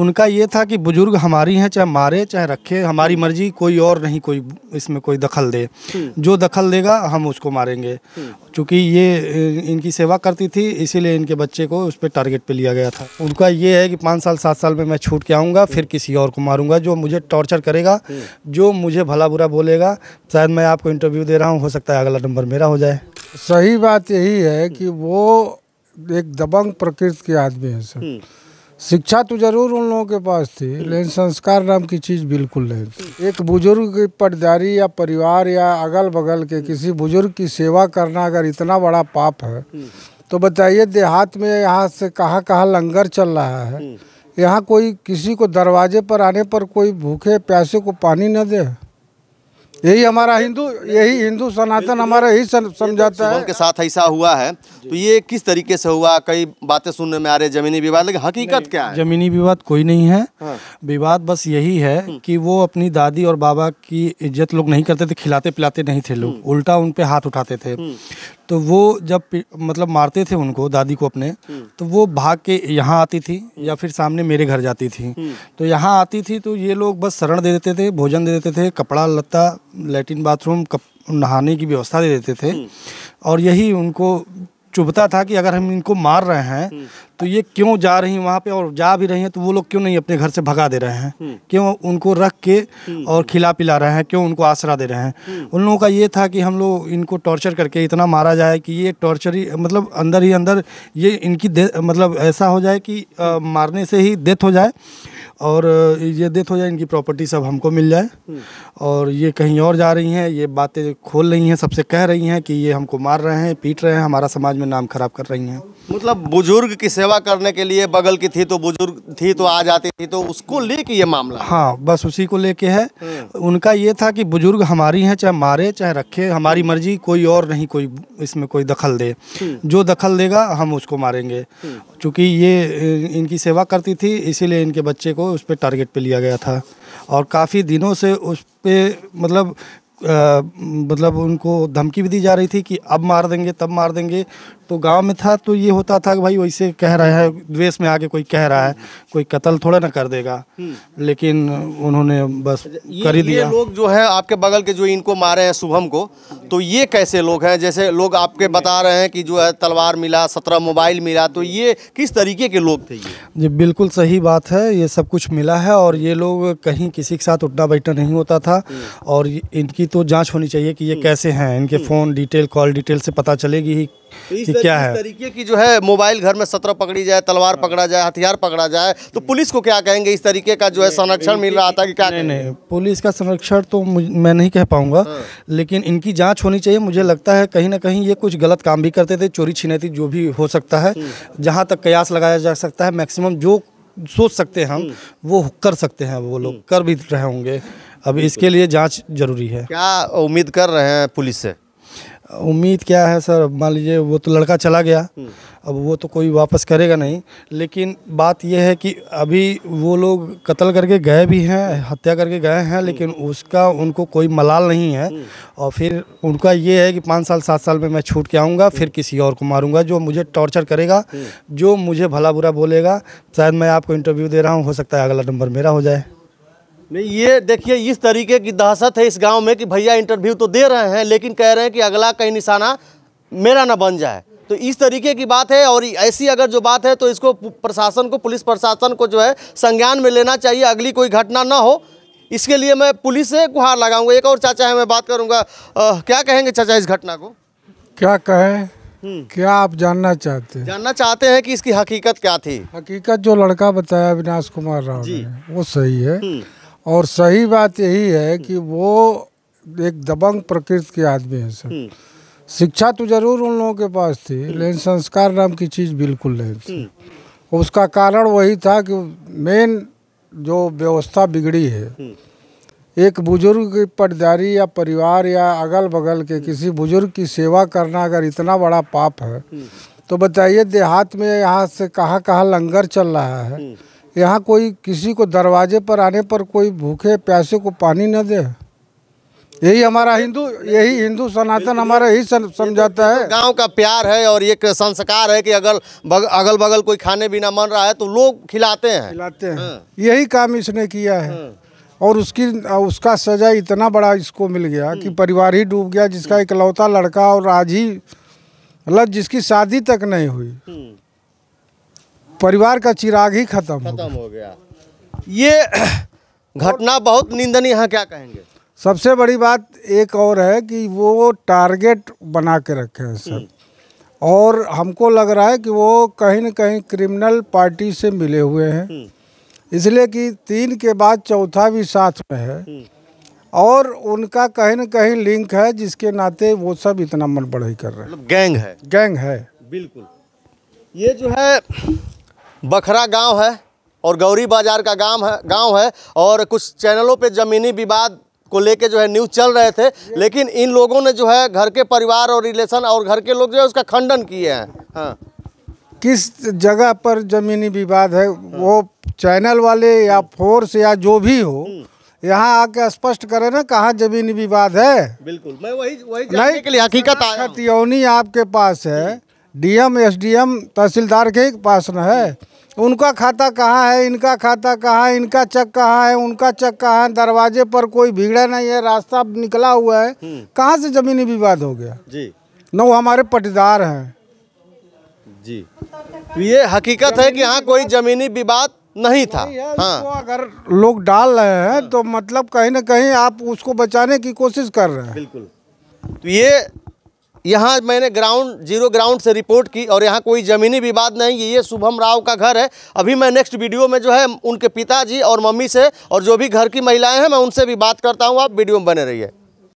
उनका ये था कि बुज़ुर्ग हमारी हैं चाहे मारे चाहे रखे हमारी मर्जी कोई और नहीं कोई इसमें कोई दखल दे हम्म। जो दखल देगा हम उसको मारेंगे हम्म। चूँकि ये इनकी सेवा करती थी इसीलिए इनके बच्चे को उस पर टारगेट पे लिया गया था उनका ये है कि पाँच साल सात साल में मैं छूट के आऊँगा हम्म। फिर किसी और को मारूंगा जो मुझे टॉर्चर करेगा जो मुझे भला बुरा बोलेगा शायद मैं आपको इंटरव्यू दे रहा हूँ हो सकता है अगला नंबर मेरा हो जाए सही बात यही है कि वो एक दबंग प्रकृति के आदमी है सर शिक्षा तो जरूर उन लोगों के पास थी हम्म। लेकिन संस्कार नाम की चीज़ बिल्कुल नहीं थी एक बुजुर्ग की पटदारी या परिवार या अगल बगल के हम्म। किसी बुजुर्ग की सेवा करना अगर इतना बड़ा पाप है हम्म। तो बताइए देहात में यहाँ से कहाँ कहाँ लंगर चल रहा है यहाँ कोई किसी को दरवाजे पर आने पर कोई भूखे प्यासे को पानी न दे यही हमारा हिंदू यही हिंदू सनातन हमारा यही समझाता है के साथ ऐसा हुआ है तो ये किस तरीके से हुआ कई बातें सुनने में आ रही है जमीनी विवाद लेकिन हकीकत क्या है जमीनी विवाद कोई नहीं है हाँ। विवाद बस यही है हम्म। कि वो अपनी दादी और बाबा की इज्जत लोग नहीं करते थे खिलाते पिलाते नहीं थे लोग हम्म। उल्टा उन पे हाथ उठाते थे हम्म। तो वो जब मतलब मारते थे उनको दादी को अपने हम्म। तो वो भाग के यहाँ आती थी या फिर सामने मेरे घर जाती थी हम्म। तो यहाँ आती थी तो ये लोग बस शरण दे देते थे भोजन दे देते थे कपड़ा लत्ता लेटरिन बाथरूम नहाने की व्यवस्था दे देते थे हम्म। और यही उनको चुभता था कि अगर हम इनको मार रहे हैं हम्म। तो ये क्यों जा रही हैं वहाँ पे और जा भी रही हैं तो वो लोग क्यों नहीं अपने घर से भगा दे रहे हैं हम्म। क्यों उनको रख के हम्म। और खिला पिला रहे हैं क्यों उनको आसरा दे रहे हैं उन लोगों का ये था कि हम लोग इनको टॉर्चर करके इतना मारा जाए कि ये टॉर्चर ही मतलब अंदर ही अंदर ये इनकी मतलब ऐसा हो जाए कि आ, मारने से ही डेथ हो जाए और ये डेथ हो जाए इनकी प्रॉपर्टी सब हमको मिल जाए हम्म। और ये कहीं और जा रही हैं ये बातें खोल रही हैं सबसे कह रही हैं कि ये हमको मार रहे हैं पीट रहे हैं हमारा समाज में नाम खराब कर रही हैं मतलब बुजुर्ग की सेवा करने के लिए बगल की थी तो बुजुर्ग थी तो आ जाती थी तो उसको लेके ये मामला हाँ बस उसी को लेके है हम्म। उनका ये था कि बुजुर्ग हमारी हैं चाहे मारे चाहे रखे हमारी हम्म। मर्जी कोई और नहीं कोई इसमें कोई दखल दे जो दखल देगा हम उसको मारेंगे क्योंकि ये इनकी सेवा करती थी इसीलिए इनके बच्चे को उस पर टारगेट पे लिया गया था और काफ़ी दिनों से उस पर मतलब आ, मतलब उनको धमकी भी दी जा रही थी कि अब मार देंगे तब मार देंगे तो गांव में था तो ये होता था कि भाई वैसे कह रहा है द्वेष में आके कोई कह रहा है कोई कत्ल थोड़ा ना कर देगा हम्म। लेकिन उन्होंने बस अच्छा, कर ही दिया ये लोग जो है आपके बगल के जो इनको मारे हैं शुभम को तो ये कैसे लोग हैं जैसे लोग आपके बता रहे हैं कि जो है तलवार मिला सत्रह मोबाइल मिला तो ये किस तरीके के लोग थे ये जी बिल्कुल सही बात है ये सब कुछ मिला है और ये लोग कहीं किसी के साथ उठना बैठना नहीं होता था हम्म। और इनकी तो जाँच होनी चाहिए कि ये हम्म। कैसे हैं इनके हम्म। फ़ोन डिटेल कॉल डिटेल से पता चलेगी इस कि क्या है तरीके की जो है मोबाइल घर में सत्र पकड़ी जाए तलवार हाँ। पकड़ा जाए हथियार पकड़ा जाए तो हम्म। पुलिस को क्या कहेंगे इस तरीके का जो है संरक्षण मिल रहा था कि क्या नहीं पुलिस का संरक्षण तो मैं नहीं कह पाऊंगा हाँ। लेकिन इनकी जाँच होनी चाहिए मुझे लगता है कहीं ना कहीं ये कुछ गलत काम भी करते थे चोरी छिनैती जो भी हो सकता है हम्म। जहाँ तक कयास लगाया जा सकता है मैक्सिमम जो सोच सकते हैं हम हम्म। वो कर सकते हैं वो लोग कर भी रहे होंगे अब इसके लिए जांच जरूरी है क्या उम्मीद कर रहे हैं पुलिस से उम्मीद क्या है सर मान लीजिए वो तो लड़का चला गया हम्म। अब वो तो कोई वापस करेगा नहीं लेकिन बात यह है कि अभी वो लोग कत्ल करके गए भी हैं हत्या करके गए हैं हम्म। लेकिन उसका उनको कोई मलाल नहीं है हम्म। और फिर उनका ये है कि पाँच साल सात साल में मैं छूट के आऊँगा फिर किसी और को मारूंगा जो मुझे टॉर्चर करेगा जो मुझे भला बुरा बोलेगा शायद मैं आपको इंटरव्यू दे रहा हूँ हो सकता है अगला नंबर मेरा हो जाए नहीं ये देखिए इस तरीके की दहशत है इस गांव में कि भैया इंटरव्यू तो दे रहे हैं लेकिन कह रहे हैं कि अगला कहीं निशाना मेरा ना बन जाए तो इस तरीके की बात है और ऐसी अगर जो बात है तो इसको प्रशासन को पुलिस प्रशासन को जो है संज्ञान में लेना चाहिए अगली कोई घटना ना हो इसके लिए मैं पुलिस से गुहार लगाऊंगा एक और चाचा है मैं बात करूंगा आ, क्या कहेंगे चाचा इस घटना को क्या कहें हम्म। क्या आप जानना चाहते हैं जानना चाहते हैं कि इसकी हकीकत क्या थी हकीकत जो लड़का बताया अविनाश कुमार राव ने वो सही है हम्म। और सही बात यही है हम्म। कि वो एक दबंग प्रकृति के आदमी है सर हम्म। शिक्षा तो जरूर उन लोगों के पास थी हम्म। लेकिन संस्कार नाम की चीज़ बिल्कुल नहीं थी उसका कारण वही था कि मेन जो व्यवस्था बिगड़ी है एक बुजुर्ग की पटदारी या परिवार या अगल बगल के किसी बुजुर्ग की सेवा करना अगर इतना बड़ा पाप है तो बताइए देहात में यहाँ से कहाँ कहाँ लंगर चल रहा है यहाँ कोई किसी को दरवाजे पर आने पर कोई भूखे प्यासे को पानी न दे यही हमारा हिंदू यही हिंदू सनातन हमारा यही समझाता है गांव का प्यार है और एक संस्कार है कि अगर बग, अगल बगल कोई खाने बिना मन रहा है तो लोग खिलाते हैं खिलाते हैं हाँ। यही काम इसने किया है हाँ। और उसकी उसका सजा इतना बड़ा इसको मिल गया कि हम्म। परिवार ही डूब गया जिसका हम्म। इकलौता लड़का और आज ही मतलब जिसकी शादी तक नहीं हुई हम्म। परिवार का चिराग ही खत्म खत्म हो गया ये घटना बहुत निंदनीय है क्या कहेंगे सबसे बड़ी बात एक और है कि वो टारगेट बना के रखे हैं सब हम्म। और हमको लग रहा है कि वो कहीं न कहीं क्रिमिनल पार्टी से मिले हुए हैं हम्म। इसलिए कि तीन के बाद चौथा भी साथ में है हम्म। और उनका कहीं न कहीं लिंक है जिसके नाते वो सब इतना मन बढ़ाई कर रहे हैं मतलब गैंग है गैंग है बिल्कुल ये जो है बखरा गांव है और गौरी बाजार का गांव है गांव है और कुछ चैनलों पे ज़मीनी विवाद को लेके जो है न्यूज़ चल रहे थे लेकिन इन लोगों ने जो है घर के परिवार और रिलेशन और घर के लोग जो है उसका खंडन किए हैं हाँ किस जगह पर ज़मीनी विवाद है वो चैनल वाले या फोर्स या जो भी हो हम्म। यहाँ आके स्पष्ट करें ना कहाँ जमीनी विवाद है बिल्कुल मैं वही वही नहीं के लिए हकीकत खतियौनी आपके पास है डीएम एसडीएम तहसीलदार के पास ना है हम्म। उनका खाता कहाँ है इनका खाता कहाँ है इनका चक कहाँ है उनका चक कहाँ है दरवाजे पर कोई भीड़ा नहीं है रास्ता निकला हुआ है हम्म। कहाँ से जमीनी विवाद हो गया जी न वो हमारे पटीदार हैं जी तो ये हकीकत है कि हाँ कोई जमीनी विवाद नहीं था हाँ तो अगर लोग डाल रहे हैं हाँ। तो मतलब कहीं ना कहीं आप उसको बचाने की कोशिश कर रहे हैं बिल्कुल तो ये यहाँ मैंने ग्राउंड जीरो ग्राउंड से रिपोर्ट की और यहाँ कोई ज़मीनी विवाद नहीं है ये शुभम राव का घर है अभी मैं नेक्स्ट वीडियो में जो है उनके पिताजी और मम्मी से और जो भी घर की महिलाएं हैं मैं उनसे भी बात करता हूँ आप वीडियो में बने रहिए